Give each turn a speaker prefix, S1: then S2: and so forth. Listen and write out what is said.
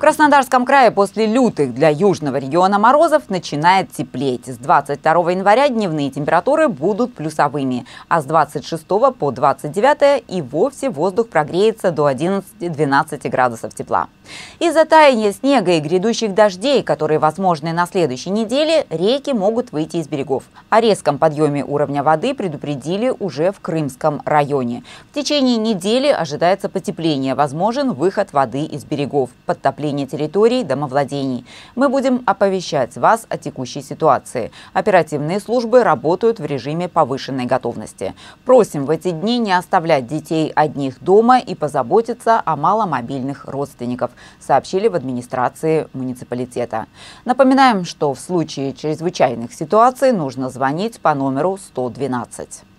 S1: В Краснодарском крае после лютых для южного региона морозов начинает теплеть. С 22 января дневные температуры будут плюсовыми, а с 26 по 29 и вовсе воздух прогреется до 11-12 градусов тепла. Из-за таяния снега и грядущих дождей, которые возможны на следующей неделе, реки могут выйти из берегов. О резком подъеме уровня воды предупредили уже в Крымском районе. В течение недели ожидается потепление, возможен выход воды из берегов, подтопление населения территорий, домовладений. Мы будем оповещать вас о текущей ситуации. Оперативные службы работают в режиме повышенной готовности. Просим в эти дни не оставлять детей одних дома и позаботиться о маломобильных родственников, сообщили в администрации муниципалитета. Напоминаем, что в случае чрезвычайных ситуаций нужно звонить по номеру 112.